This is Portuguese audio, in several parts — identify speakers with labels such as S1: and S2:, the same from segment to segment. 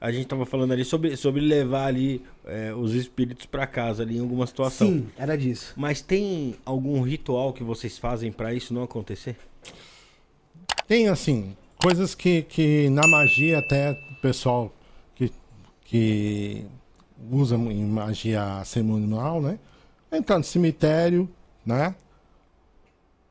S1: a gente estava falando ali sobre, sobre levar ali é, os espíritos para casa ali em alguma situação. Sim, era disso. Mas tem algum ritual que vocês fazem para isso não acontecer? Tem assim, coisas que, que na magia até o pessoal que, que usa em magia cerimonial, né? Entrar no cemitério, né?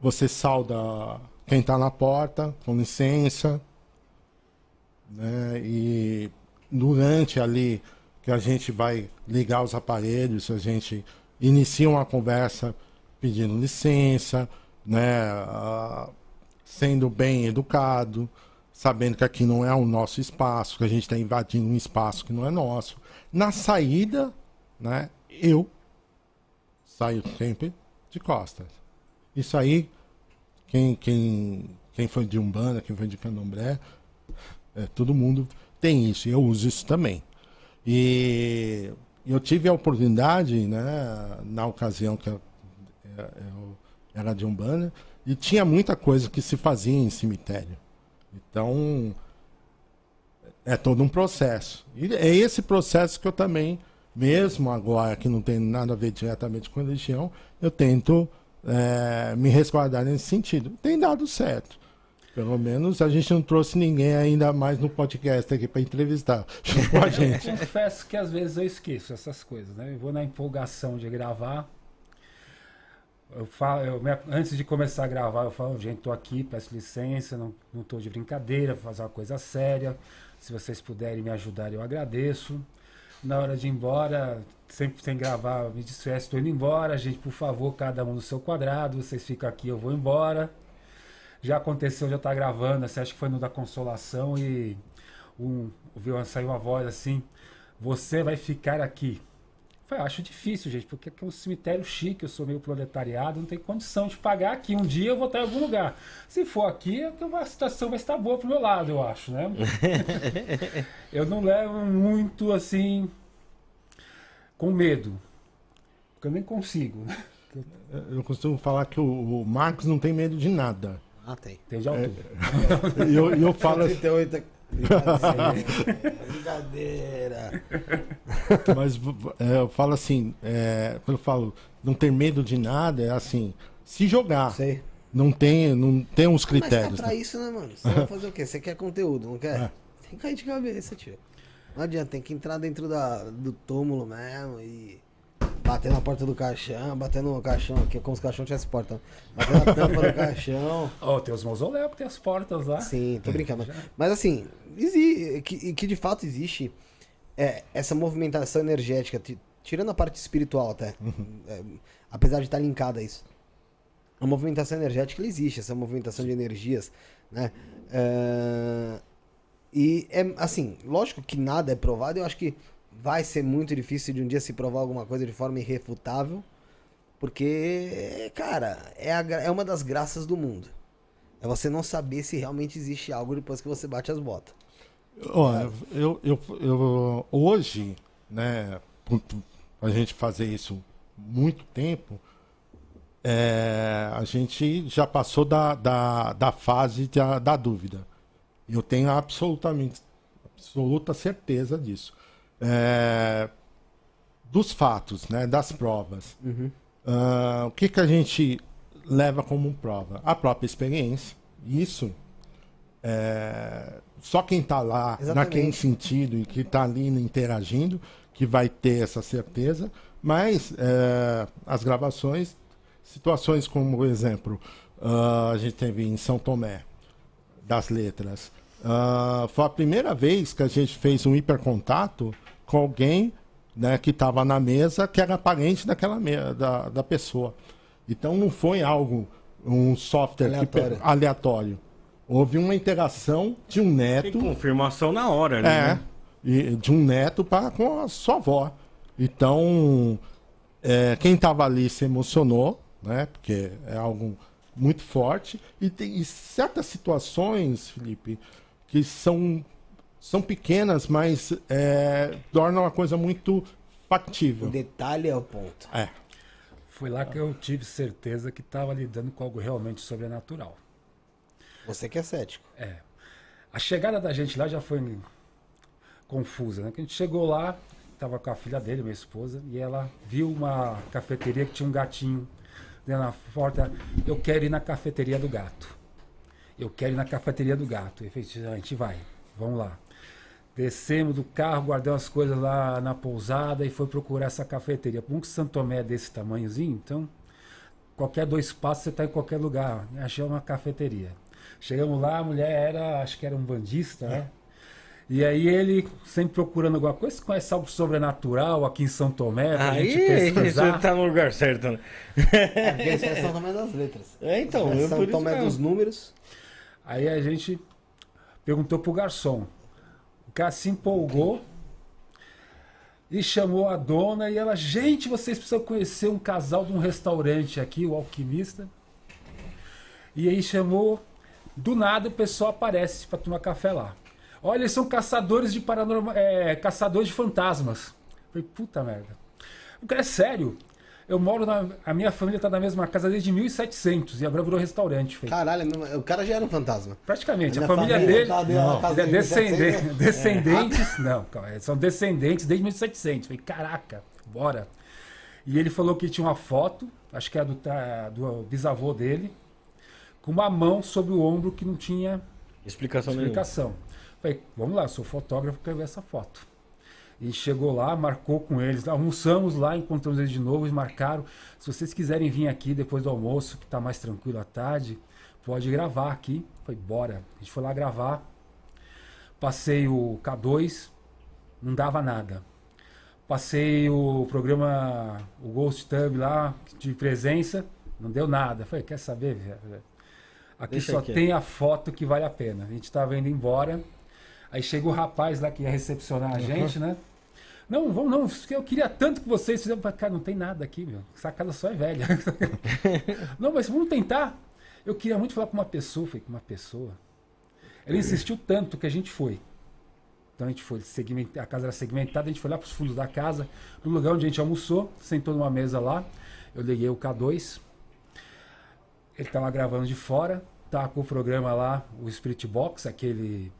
S1: Você sauda quem está na porta, com licença, né? E durante ali que a gente vai ligar os aparelhos, a gente inicia uma conversa pedindo licença, né, sendo bem educado, sabendo que aqui não é o nosso espaço, que a gente está invadindo um espaço que não é nosso. Na saída, né, eu saio sempre de costas. Isso aí, quem, quem, quem foi de Umbanda, quem foi de Candomblé, é, todo mundo tem isso, eu uso isso também. E eu tive a oportunidade, né, na ocasião que eu, era de Umbanda, e tinha muita coisa que se fazia em cemitério. Então, é todo um processo. E é esse processo que eu também, mesmo agora que não tem nada a ver diretamente com religião, eu tento é, me resguardar nesse sentido. Tem dado certo. Pelo menos a gente não trouxe ninguém ainda mais no podcast aqui para entrevistar com a gente.
S2: Eu confesso que às vezes eu esqueço essas coisas, né? Eu vou na empolgação de gravar. Eu falo, eu, antes de começar a gravar, eu falo, gente, tô aqui, peço licença, não, não tô de brincadeira, vou fazer uma coisa séria. Se vocês puderem me ajudar, eu agradeço. Na hora de ir embora, sempre sem gravar, me desfeço, estou indo embora, gente, por favor, cada um no seu quadrado, vocês ficam aqui, eu vou embora já aconteceu, já tá gravando, Você assim, acho que foi no da Consolação e um, viu, saiu uma voz assim, você vai ficar aqui. Eu acho difícil, gente, porque é um cemitério chique, eu sou meio proletariado, não tem condição de pagar aqui. Um dia eu vou estar em algum lugar. Se for aqui, é a situação vai estar boa pro meu lado, eu acho, né? eu não
S1: levo muito assim com medo. Porque eu nem consigo. Né? Eu costumo falar que o Marcos não tem medo de nada. Ah, tem. Tem de altura. É, e eu, eu falo. 38... Assim. Brincadeira. brincadeira. Mas é, eu falo assim, é, quando eu falo não ter medo de nada, é assim, se jogar. Sei. Não tem, não tem uns critérios. Mas tá pra né? isso, né, mano? Você vai fazer o quê? Você quer conteúdo, não quer? É. Tem que cair de cabeça, tio. Não adianta, tem que entrar dentro da, do túmulo mesmo e Batendo na porta do caixão, batendo no caixão, aqui, como se o caixão tivesse porta. Batendo na tampa do caixão. oh, tem os mausoléus que tem as portas lá. Sim, tô brincando. Mas assim, que, que de fato existe é, essa movimentação energética, tirando a parte espiritual até, uhum. é, apesar de estar tá linkada a isso. A movimentação energética existe, essa movimentação de energias, né? É, e é assim, lógico que nada é provado, eu acho que vai ser muito difícil de um dia se provar alguma coisa de forma irrefutável, porque, cara, é, a, é uma das graças do mundo. É você não saber se realmente existe algo depois que você bate as botas. Olha, eu, eu, eu, hoje, né, a gente fazer isso muito tempo, é, a gente já passou da, da, da fase da, da dúvida. Eu tenho absolutamente absoluta certeza disso é, dos fatos, né, das provas. Uhum. Uh, o que, que a gente leva como prova? A própria experiência. Isso é, só quem está lá, Exatamente. naquele sentido, e que está ali interagindo, que vai ter essa certeza. Mas é, as gravações, situações como, por exemplo, uh, a gente teve em São Tomé, das letras. Uh, foi a primeira vez que a gente fez um hipercontato com alguém né, que estava na mesa, que era parente daquela da, da pessoa. Então não foi algo, um software aleatório. Que, aleatório. Houve uma interação de um neto. Tem confirmação na hora, é, né? É, de um neto para com a sua avó. Então, é, quem estava ali se emocionou, né? Porque é algo muito forte. E tem e certas situações, Felipe, que são, são pequenas, mas é, tornam a coisa muito factível. O detalhe é o ponto. É.
S2: Foi lá que eu tive certeza que estava lidando com algo realmente sobrenatural. Você que é cético. É. A chegada da gente lá já foi confusa, né? a gente chegou lá, estava com a filha dele, minha esposa, e ela viu uma cafeteria que tinha um gatinho dentro né, da porta. Eu quero ir na cafeteria do gato. Eu quero ir na cafeteria do gato. Efetivamente, vai. Vamos lá. Descemos do carro, guardamos as coisas lá na pousada e foi procurar essa cafeteria. Um que Santo Tomé é desse tamanhozinho, então qualquer dois passos você está em qualquer lugar. Achei uma cafeteria. Chegamos lá, a mulher era, acho que era um bandista, né? E aí ele sempre procurando alguma coisa, conhece algo sobrenatural aqui em São Tomé, pra aí, gente pesquisar. Aí, tá no lugar certo.
S1: É, porque isso é São Tomé das letras. É, então. É São Tomé dos números.
S2: Aí a gente perguntou pro garçom. O cara se empolgou e chamou a dona e ela, gente, vocês precisam conhecer um casal de um restaurante aqui, o Alquimista. E aí chamou, do nada o pessoal aparece para tomar café lá. Olha, eles são caçadores de paranormal. É, caçadores de fantasmas. falei, puta merda. O cara é sério. Eu moro na. A minha família tá na mesma casa desde 1700 e agora virou restaurante. Feio.
S1: Caralho, o cara já era um fantasma. Praticamente. A, família, família, dele. Tá não, é descendente, é. descendentes. Não,
S2: calma, são descendentes desde 1700. Falei, caraca, bora. E ele falou que tinha uma foto, acho que é do, tá, do bisavô dele, com uma mão sobre o ombro que não tinha
S1: explicação. explicação.
S2: Nenhuma. Falei, vamos lá, sou fotógrafo, quero ver essa foto. E chegou lá, marcou com eles, almoçamos lá, encontramos eles de novo, eles marcaram. Se vocês quiserem vir aqui depois do almoço, que está mais tranquilo à tarde, pode gravar aqui. Foi bora. A gente foi lá gravar. Passei o K2, não dava nada. Passei o programa, o Ghost Tub lá, de presença, não deu nada. Falei, quer saber, velho? Aqui Deixa só aqui. tem a foto que vale a pena. A gente estava indo embora. Aí chega o rapaz lá que ia recepcionar a gente, né? Não, vamos não, eu queria tanto que vocês fizessem. Cara, não tem nada aqui, meu. Essa casa só é velha. não, mas vamos tentar. Eu queria muito falar com uma pessoa. Falei, com uma pessoa. Ele é. insistiu tanto que a gente foi. Então a gente foi, a casa era segmentada, a gente foi lá para os fundos da casa, no lugar onde a gente almoçou, sentou numa mesa lá. Eu liguei o K2. Ele estava gravando de fora, tá com o programa lá, o Spirit Box, aquele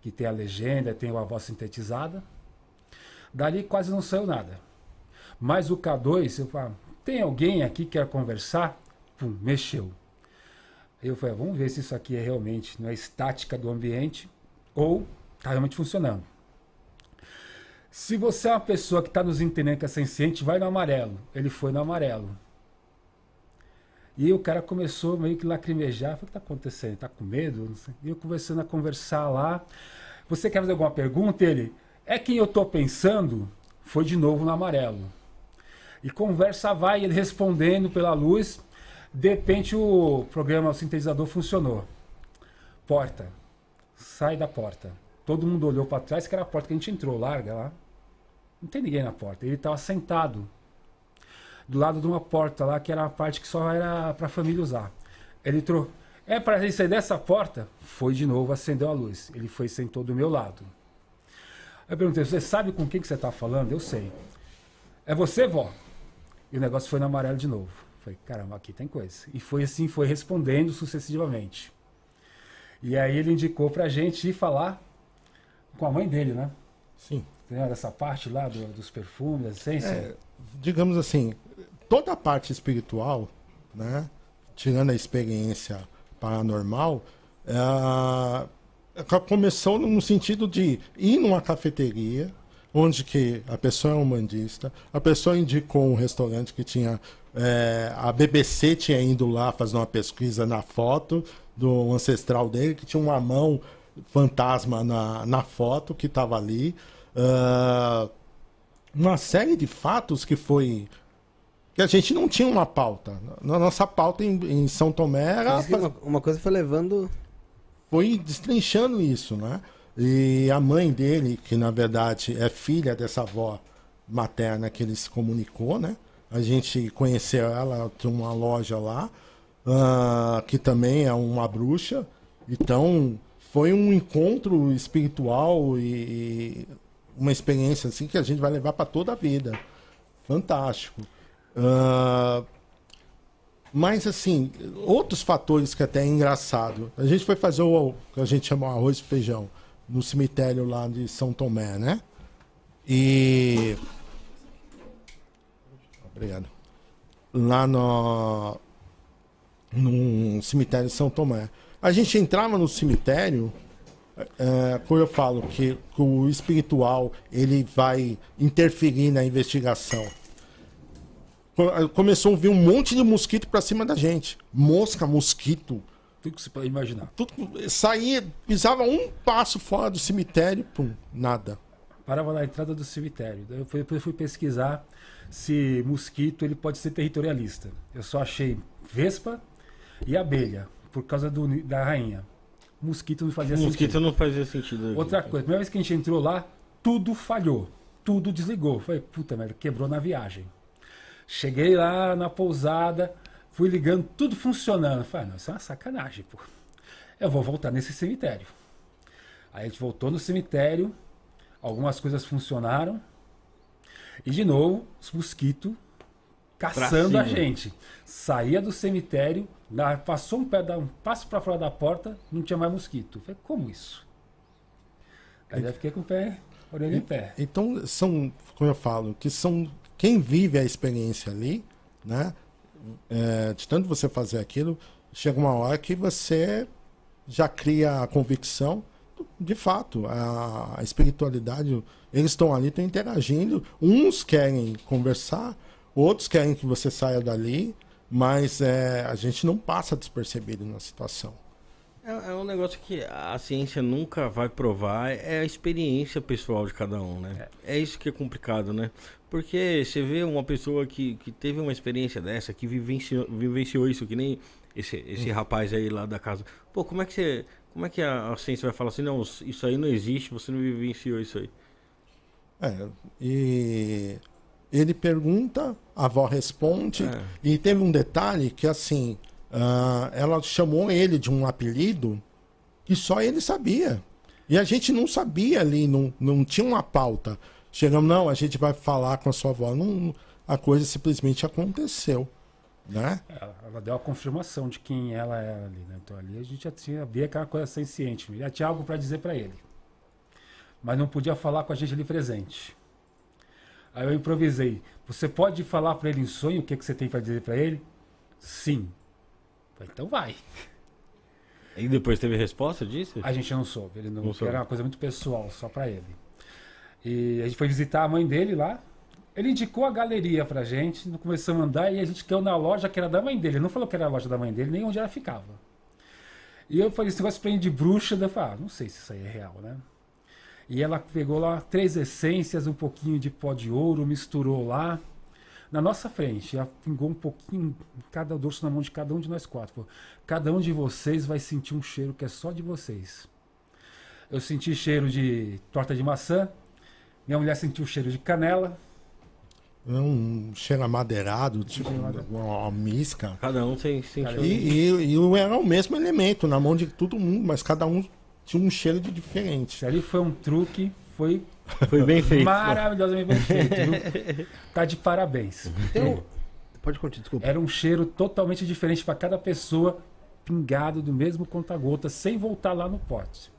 S2: que tem a legenda, tem a voz sintetizada. Dali quase não saiu nada. Mas o K2, eu falo, tem alguém aqui que quer conversar? Pum, mexeu. Eu falei, vamos ver se isso aqui é realmente não é estática do ambiente ou está realmente funcionando. Se você é uma pessoa que está nos entendendo que é senciente, vai no amarelo. Ele foi no amarelo. E o cara começou meio que lacrimejar. Falei, o que está acontecendo? Está com medo? E eu começando a conversar lá. Você quer fazer alguma pergunta? Ele, é quem eu estou pensando? Foi de novo no amarelo. E conversa vai, ele respondendo pela luz. De repente o programa, o sintetizador funcionou. Porta. Sai da porta. Todo mundo olhou para trás, que era a porta que a gente entrou, larga lá. Não tem ninguém na porta. Ele estava sentado do lado de uma porta lá, que era a parte que só era para a família usar. Ele entrou. É para ele sair dessa porta? Foi de novo, acendeu a luz. Ele foi sentou do meu lado. Eu perguntei, você sabe com quem que você está falando? Eu sei. É você, vó? E o negócio foi no amarelo de novo. Falei, caramba, aqui tem coisa. E foi assim, foi respondendo sucessivamente. E aí ele indicou para a gente ir falar com a mãe dele, né? Sim. Tem essa parte lá do, dos perfumes, assim. essência? É,
S1: digamos assim, toda a parte espiritual, né, tirando a experiência paranormal, é, é, começou no sentido de ir numa cafeteria, onde que a pessoa é humanista, a pessoa indicou um restaurante que tinha é, a BBC tinha ido lá fazer uma pesquisa na foto do ancestral dele, que tinha uma mão fantasma na, na foto que estava ali. Uh, uma série de fatos que foi que a gente não tinha uma pauta. Na nossa pauta em, em São Tomé era uma, uma, coisa foi levando foi destrinchando isso, né? E a mãe dele, que na verdade é filha dessa avó materna que ele se comunicou, né? A gente conheceu ela tem uma loja lá, uh, que também é uma bruxa. Então, foi um encontro espiritual e, e uma experiência assim que a gente vai levar para toda a vida. Fantástico. Uh, mas assim, outros fatores que é até é engraçado. A gente foi fazer o, que a gente chama arroz e feijão no cemitério lá de São Tomé, né? E Obrigado. Lá no num cemitério de São Tomé. A gente entrava no cemitério, é, quando eu falo que o espiritual ele vai interferir na investigação. Ah, começou a vir um monte de mosquito para cima da gente. Mosca, mosquito. Tudo que você pode imaginar. Tudo, eh, saía, pisava um passo fora do cemitério, pum, nada.
S2: Parava na entrada do cemitério. Eu fui, eu fui pesquisar se mosquito ele pode ser territorialista. Eu só achei vespa e abelha, por causa do, da rainha mosquito não fazia mosquito sentido. Mosquito não
S1: fazia sentido. Outra
S2: coisa, a primeira vez que a gente entrou lá, tudo falhou. Tudo desligou. Falei, puta merda, quebrou na viagem. Cheguei lá na pousada, fui ligando, tudo funcionando. Falei, ah, não, isso é uma sacanagem, pô. Eu vou voltar nesse cemitério. Aí a gente voltou no cemitério, algumas coisas funcionaram. E de novo, os mosquitos
S1: caçando a gente.
S2: Saía do cemitério, passou um, pé, um passo para fora da porta, não tinha mais mosquito. falei, como isso? Aí já fiquei com o pé, olhando em pé.
S1: Então, são, como eu falo, que são quem vive a experiência ali, né? É, de tanto você fazer aquilo, chega uma hora que você já cria a convicção. De fato, a, a espiritualidade, eles estão ali, estão interagindo. Uns querem conversar, Outros querem que você saia dali, mas é, a gente não passa despercebido na situação. É, é, um negócio que a ciência nunca vai provar, é a experiência pessoal de cada um, né? É, é isso que é complicado, né? Porque você vê uma pessoa que, que teve uma experiência dessa, que vivenciou, vivenciou isso, que nem esse, esse hum. rapaz aí lá da casa. Pô, como é que você. Como é que a, a ciência vai falar assim, não, isso aí não existe, você não vivenciou isso aí? É, e ele pergunta, a avó responde. É. E teve um detalhe que, assim, uh, ela chamou ele de um apelido que só ele sabia. E a gente não sabia ali, não, não tinha uma pauta. Chegamos, não, a gente vai falar com a sua avó. Não, a coisa simplesmente aconteceu. Né?
S2: Ela, ela deu a confirmação de quem ela era é ali. Né? Então ali a gente já tinha via aquela coisa sem ciente. Já tinha algo para dizer para ele. Mas não podia falar com a gente ali presente. Aí eu improvisei. Você pode falar para ele em sonho o que, é que você tem para dizer para ele? Sim. então vai. E depois
S1: teve resposta disso? A gente não soube.
S2: Ele não, não soube. Era uma coisa muito pessoal, só para ele. E a gente foi visitar a mãe dele lá. Ele indicou a galeria pra gente, começamos a andar e a gente caiu na loja que era da mãe dele. Ele não falou que era a loja da mãe dele, nem onde ela ficava. E eu falei, esse negócio de de bruxa, eu falei, ah, não sei se isso aí é real, né? E ela pegou lá três essências, um pouquinho de pó de ouro, misturou lá na nossa frente. Ela pingou um pouquinho, cada dorso na mão de cada um de nós quatro. Falou, cada um de vocês vai sentir um cheiro que é só de vocês. Eu senti cheiro de torta de maçã. Minha mulher sentiu cheiro de canela.
S1: Um cheiro amadeirado, tipo uma misca. Cada um tem, cheiro. e, e, e, era o mesmo elemento na mão de todo mundo, mas cada um tinha um cheiro de diferente. Ali foi um truque, foi. Foi bem feito. Maravilhosamente bem feito, Tá de parabéns. Eu... Pode
S2: continuar, desculpa. Era um cheiro totalmente diferente para cada pessoa, pingado do mesmo conta-gota, sem voltar lá no pote.